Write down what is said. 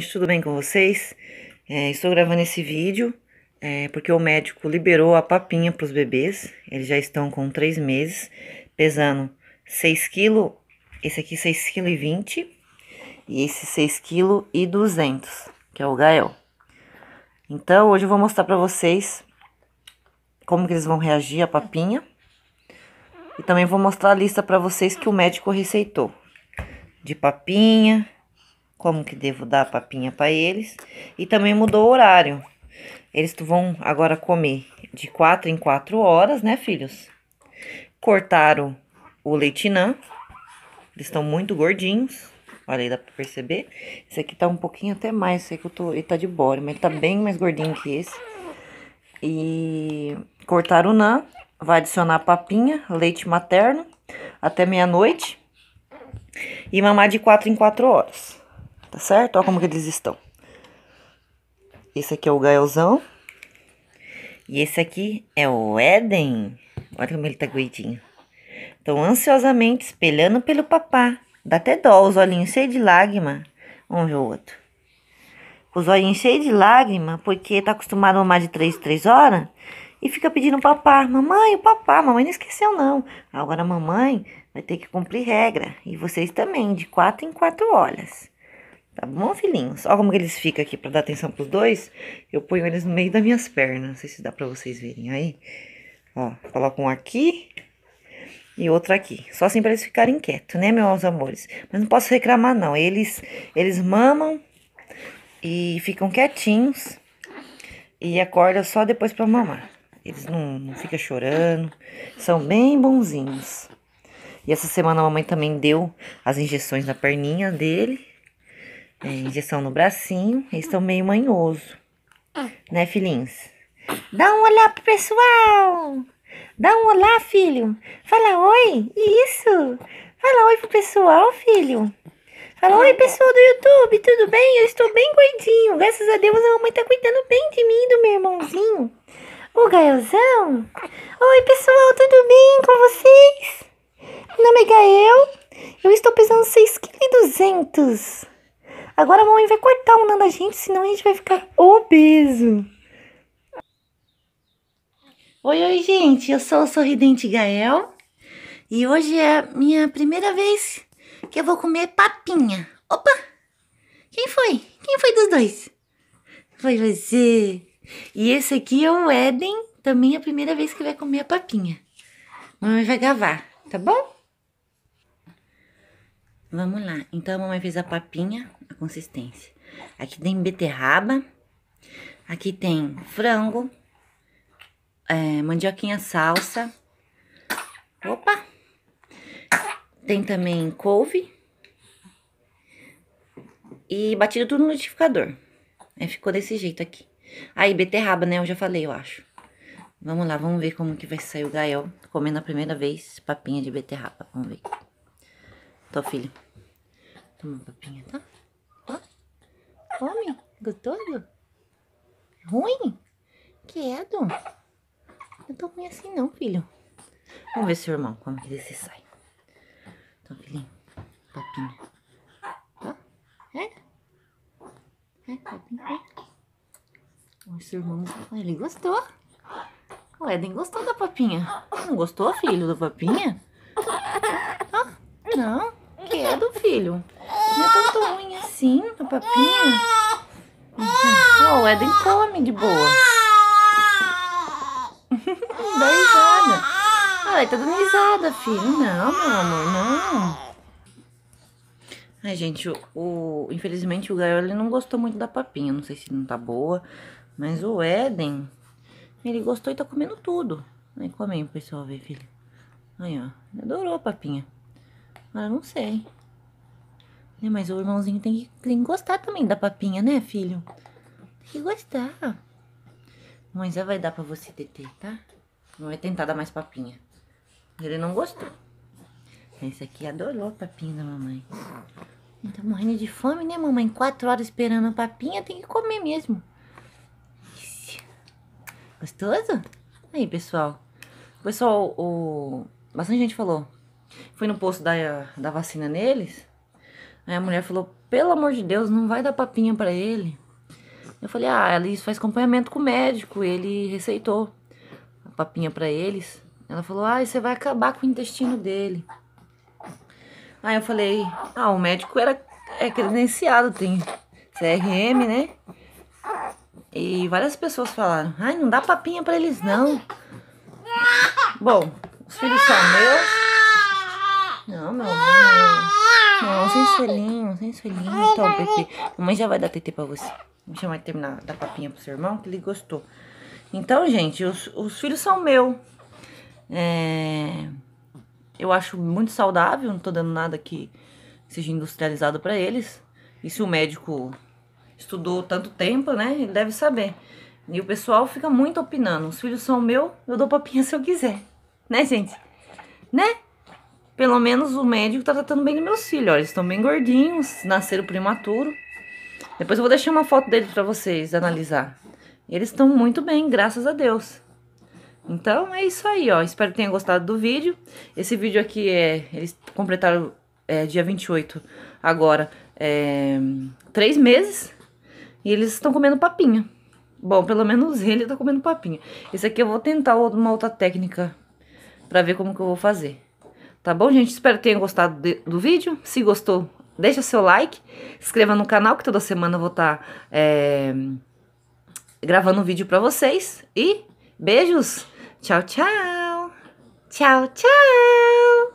gente, tudo bem com vocês? É, estou gravando esse vídeo é, porque o médico liberou a papinha para os bebês. Eles já estão com 3 meses, pesando 6 kg, esse aqui 6,20 kg e e esse 6,2 kg e que é o Gael. Então, hoje eu vou mostrar para vocês como que eles vão reagir à papinha. E também vou mostrar a lista para vocês que o médico receitou. De papinha, como que devo dar papinha para eles. E também mudou o horário. Eles vão agora comer de quatro em quatro horas, né, filhos? Cortaram o leitinã. Eles estão muito gordinhos. Olha aí, dá pra perceber. Esse aqui tá um pouquinho até mais. Esse aqui eu tô, ele tá de bode, mas ele tá bem mais gordinho que esse. E cortaram o nã. Vai adicionar papinha, leite materno, até meia-noite. E mamar de quatro em quatro horas tá certo? Olha como que eles estão. Esse aqui é o Gaelzão. E esse aqui é o Éden. Olha como ele tá coitinho. Estão ansiosamente espelhando pelo papá. Dá até dó, os olhinhos cheios de lágrima. Vamos ver o outro. Os olhinhos cheios de lágrima, porque tá acostumado a mamar de 3 3 horas. E fica pedindo papá. Mamãe, o papá. Mamãe não esqueceu, não. Agora a mamãe vai ter que cumprir regra. E vocês também, de 4 em 4 horas. Tá bom, filhinhos? Olha como que eles ficam aqui para dar atenção pros dois. Eu ponho eles no meio das minhas pernas. Não sei se dá para vocês verem aí. Ó, coloco um aqui e outro aqui. Só assim para eles ficarem quietos, né, meus amores? Mas não posso reclamar, não. Eles, eles mamam e ficam quietinhos e acordam só depois para mamar. Eles não, não ficam chorando. São bem bonzinhos. E essa semana a mamãe também deu as injeções na perninha dele é, injeção no bracinho. Eles estão meio manhoso. É. Né, filhinhos? Dá um olá pro pessoal! Dá um olá, filho! Fala oi! Isso! Fala oi pro pessoal, filho! Fala, oi pessoal do YouTube, tudo bem? Eu estou bem gordinho, graças a Deus a mamãe tá cuidando bem de mim e do meu irmãozinho. O Gaelzão. Oi pessoal, tudo bem com vocês? Meu nome é Gael, eu estou pesando 6,2 kg. Agora a mamãe vai cortar o um da gente, senão a gente vai ficar obeso. Oi, oi, gente. Eu sou o Sorridente Gael. E hoje é a minha primeira vez que eu vou comer papinha. Opa! Quem foi? Quem foi dos dois? Foi você. E esse aqui é o Eden, também é a primeira vez que vai comer a papinha. Mamãe vai gravar, tá bom? Vamos lá. Então, a mamãe fez a papinha, a consistência. Aqui tem beterraba. Aqui tem frango. É, mandioquinha salsa. Opa! Tem também couve. E batido tudo no liquidificador. Aí é, ficou desse jeito aqui. Aí, beterraba, né? Eu já falei, eu acho. Vamos lá, vamos ver como que vai sair o Gael comendo a primeira vez papinha de beterraba. Vamos ver. Tô, filho. Toma papinha tá? Ó. Come. Gostoso? Ruim? Quieto. É, não tô ruim assim não, filho. Vamos ver seu irmão, como que ele se sai. Então, filhinho. Papinho. tá É? É, papinho. É. O seu irmão, ele gostou. O Eden gostou da papinha. Não gostou, filho, da papinha? não. Quero, é, filho tão ruim assim, a papinha. Uhum. Oh, o Eden come de boa. Dá risada. Ai, ah, tá dando risada, filho. Não, meu amor, não. Ai, gente, o, o infelizmente o Gael ele não gostou muito da papinha. Não sei se não tá boa. Mas o Eden, ele gostou e tá comendo tudo. Aí come aí, pessoal, ver, filho. Aí, ó. Adorou a papinha. eu não sei. É, mas o irmãozinho tem que, tem que gostar também da papinha, né, filho? Tem que gostar. Mãe já vai dar pra você, Tetê, tá? Não vai tentar dar mais papinha. Ele não gostou. Esse aqui adorou a papinha da mamãe. Ele tá morrendo de fome, né, mamãe? Quatro horas esperando a papinha, tem que comer mesmo. Gostoso? Aí, pessoal. Pessoal, o... bastante gente falou. Fui no posto da, da vacina neles. Aí a mulher falou: pelo amor de Deus, não vai dar papinha para ele. Eu falei: ah, ela faz acompanhamento com o médico, ele receitou a papinha para eles. Ela falou: ah, você vai acabar com o intestino dele. Aí eu falei: ah, o médico era é credenciado, tem CRM, né? E várias pessoas falaram: ai, não dá papinha para eles não. Bom, os filhos são meus. Sem selinho, sem selinho. Então, a mamãe já vai dar TT pra você. Vou chamar de terminar da papinha pro seu irmão, que ele gostou. Então, gente, os, os filhos são meus. É, eu acho muito saudável, não tô dando nada que seja industrializado para eles. E se o médico estudou tanto tempo, né, ele deve saber. E o pessoal fica muito opinando. Os filhos são meu, eu dou papinha se eu quiser. Né, gente? Né? Pelo menos o médico tá tratando bem dos meus filhos. Olha, eles estão bem gordinhos, nasceram prematuro. Depois eu vou deixar uma foto deles para vocês analisar. Eles estão muito bem, graças a Deus. Então é isso aí, ó. Espero que tenham gostado do vídeo. Esse vídeo aqui é. Eles completaram é, dia 28 agora. É, três meses. E eles estão comendo papinha. Bom, pelo menos ele tá comendo papinha. Esse aqui eu vou tentar uma outra técnica pra ver como que eu vou fazer. Tá bom, gente? Espero que tenham gostado de, do vídeo. Se gostou, deixa seu like. Se inscreva no canal, que toda semana eu vou estar tá, é, gravando um vídeo pra vocês. E beijos! Tchau, tchau! Tchau, tchau!